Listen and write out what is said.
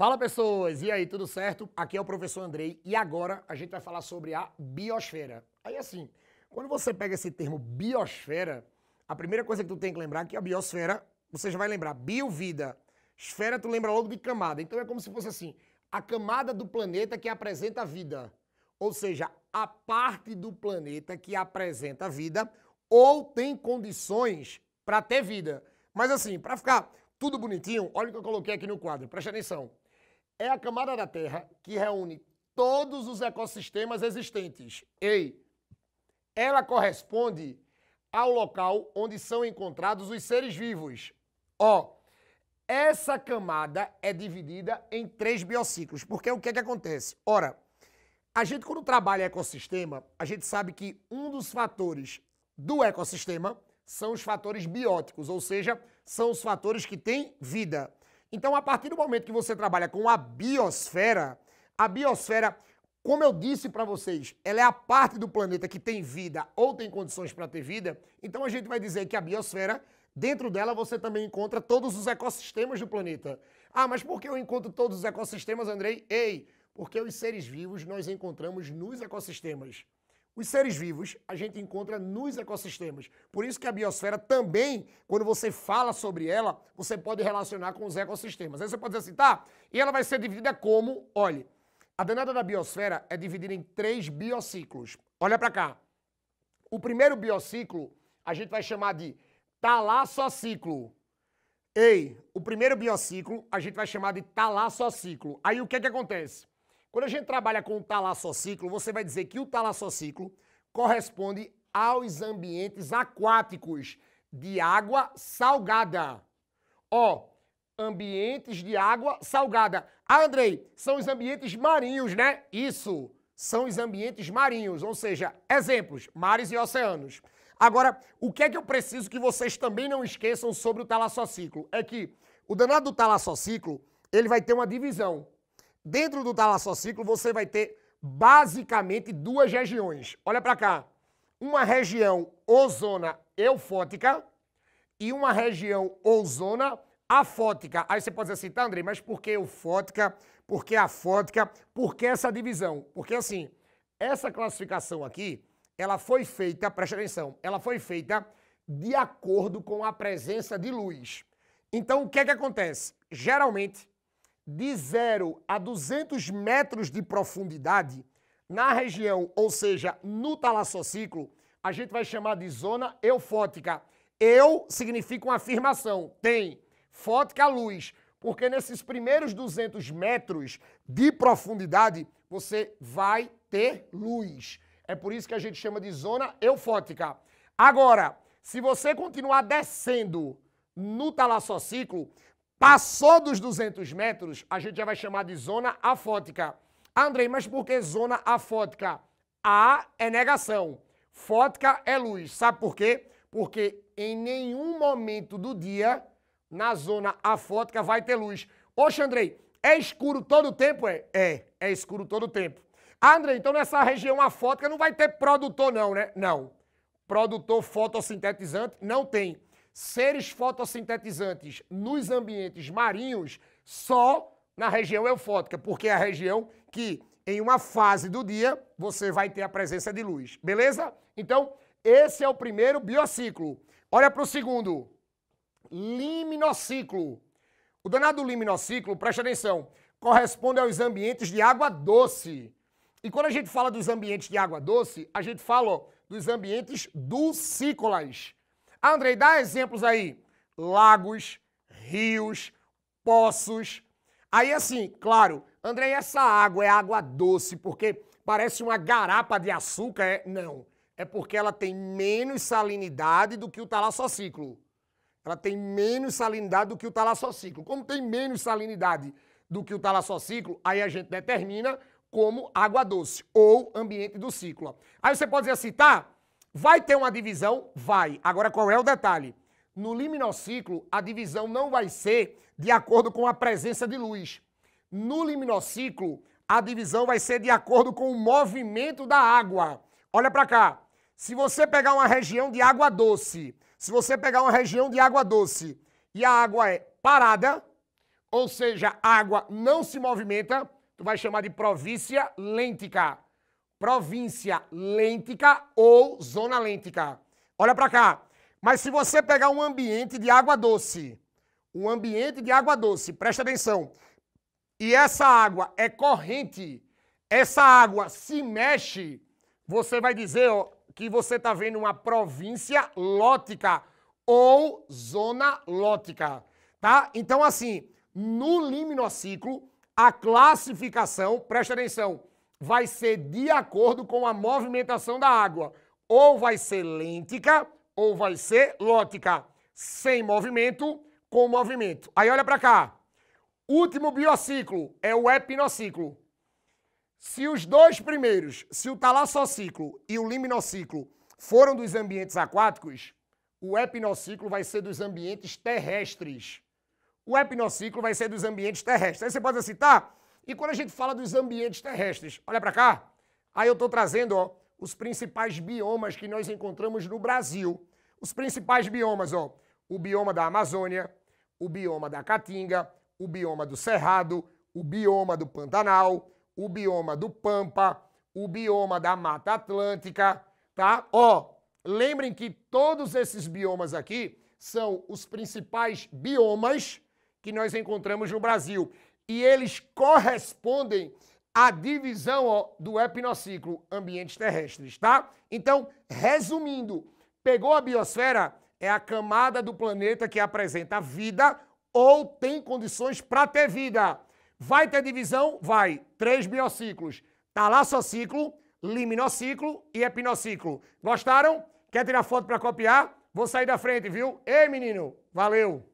Fala pessoas, e aí, tudo certo? Aqui é o professor Andrei e agora a gente vai falar sobre a biosfera. Aí assim, quando você pega esse termo biosfera, a primeira coisa que tu tem que lembrar é que a biosfera, você já vai lembrar bio, vida, esfera tu lembra logo de camada. Então é como se fosse assim, a camada do planeta que apresenta vida. Ou seja, a parte do planeta que apresenta vida ou tem condições para ter vida. Mas assim, para ficar tudo bonitinho, olha o que eu coloquei aqui no quadro, presta atenção é a camada da Terra que reúne todos os ecossistemas existentes. Ei, ela corresponde ao local onde são encontrados os seres vivos. Ó, essa camada é dividida em três biociclos, porque o que é que acontece? Ora, a gente quando trabalha ecossistema, a gente sabe que um dos fatores do ecossistema são os fatores bióticos, ou seja, são os fatores que têm vida. Então, a partir do momento que você trabalha com a biosfera, a biosfera, como eu disse para vocês, ela é a parte do planeta que tem vida ou tem condições para ter vida. Então, a gente vai dizer que a biosfera, dentro dela você também encontra todos os ecossistemas do planeta. Ah, mas por que eu encontro todos os ecossistemas, Andrei? Ei, porque os seres vivos nós encontramos nos ecossistemas. Os seres vivos a gente encontra nos ecossistemas. Por isso que a biosfera também, quando você fala sobre ela, você pode relacionar com os ecossistemas. Aí você pode dizer assim, tá? E ela vai ser dividida como? Olhe, a danada da biosfera é dividida em três biociclos. Olha para cá. O primeiro biociclo a gente vai chamar de talassociclo. Ei, o primeiro biociclo a gente vai chamar de talassociclo. Aí o que é que acontece? Quando a gente trabalha com o talassociclo, você vai dizer que o talassociclo corresponde aos ambientes aquáticos de água salgada. Ó, ambientes de água salgada. Ah, Andrei, são os ambientes marinhos, né? Isso, são os ambientes marinhos, ou seja, exemplos, mares e oceanos. Agora, o que é que eu preciso que vocês também não esqueçam sobre o talassociclo? É que o danado do talassociclo, ele vai ter uma divisão. Dentro do talassociclo, você vai ter basicamente duas regiões. Olha para cá. Uma região ozona eufótica e uma região ozona afótica. Aí você pode dizer assim, tá, André, mas por que eufótica? Por que afótica? Por que essa divisão? Porque assim, essa classificação aqui, ela foi feita, preste atenção, ela foi feita de acordo com a presença de luz. Então, o que é que acontece? Geralmente, de 0 a 200 metros de profundidade, na região, ou seja, no talassociclo, a gente vai chamar de zona eufótica. Eu significa uma afirmação, tem. Fótica, luz. Porque nesses primeiros 200 metros de profundidade, você vai ter luz. É por isso que a gente chama de zona eufótica. Agora, se você continuar descendo no talassociclo, Passou dos 200 metros, a gente já vai chamar de zona afótica. Andrei, mas por que zona afótica? A é negação, fótica é luz. Sabe por quê? Porque em nenhum momento do dia, na zona afótica, vai ter luz. Oxe, Andrei, é escuro todo o tempo? É, é, é escuro todo o tempo. Andrei, então nessa região afótica não vai ter produtor não, né? Não. Produtor fotossintetizante não tem seres fotossintetizantes nos ambientes marinhos só na região eufótica, porque é a região que em uma fase do dia você vai ter a presença de luz, beleza? Então, esse é o primeiro biociclo. Olha para o segundo, liminociclo. O danado liminociclo, preste atenção, corresponde aos ambientes de água doce. E quando a gente fala dos ambientes de água doce, a gente fala ó, dos ambientes dulcícolas. Andrei, dá exemplos aí. Lagos, rios, poços. Aí assim, claro, Andrei, essa água é água doce, porque parece uma garapa de açúcar, é? Não. É porque ela tem menos salinidade do que o talassociclo. Ela tem menos salinidade do que o talassociclo. Como tem menos salinidade do que o talassociclo, aí a gente determina como água doce ou ambiente do ciclo. Aí você pode dizer assim, tá? Vai ter uma divisão? Vai. Agora, qual é o detalhe? No liminociclo, a divisão não vai ser de acordo com a presença de luz. No liminociclo, a divisão vai ser de acordo com o movimento da água. Olha para cá. Se você pegar uma região de água doce, se você pegar uma região de água doce e a água é parada, ou seja, a água não se movimenta, tu vai chamar de província lêntica província lêntica ou zona lêntica. Olha para cá. Mas se você pegar um ambiente de água doce, um ambiente de água doce, presta atenção, e essa água é corrente, essa água se mexe, você vai dizer ó, que você está vendo uma província lótica ou zona lótica, tá? Então, assim, no liminociclo, a classificação, presta atenção, vai ser de acordo com a movimentação da água. Ou vai ser lêntica ou vai ser lótica. Sem movimento, com movimento. Aí olha para cá. Último biociclo é o epinociclo. Se os dois primeiros, se o talassociclo e o liminociclo foram dos ambientes aquáticos, o epinociclo vai ser dos ambientes terrestres. O epinociclo vai ser dos ambientes terrestres. Aí você pode citar, tá, e quando a gente fala dos ambientes terrestres, olha para cá, aí eu estou trazendo ó, os principais biomas que nós encontramos no Brasil. Os principais biomas, ó, o bioma da Amazônia, o bioma da Caatinga, o bioma do Cerrado, o bioma do Pantanal, o bioma do Pampa, o bioma da Mata Atlântica, tá? Ó, lembrem que todos esses biomas aqui são os principais biomas que nós encontramos no Brasil e eles correspondem à divisão ó, do epinociclo, ambientes terrestres, tá? Então, resumindo, pegou a biosfera, é a camada do planeta que apresenta vida ou tem condições para ter vida. Vai ter divisão? Vai. Três biociclos. Talassociclo, liminociclo e epinociclo. Gostaram? Quer tirar foto para copiar? Vou sair da frente, viu? Ei, menino, valeu!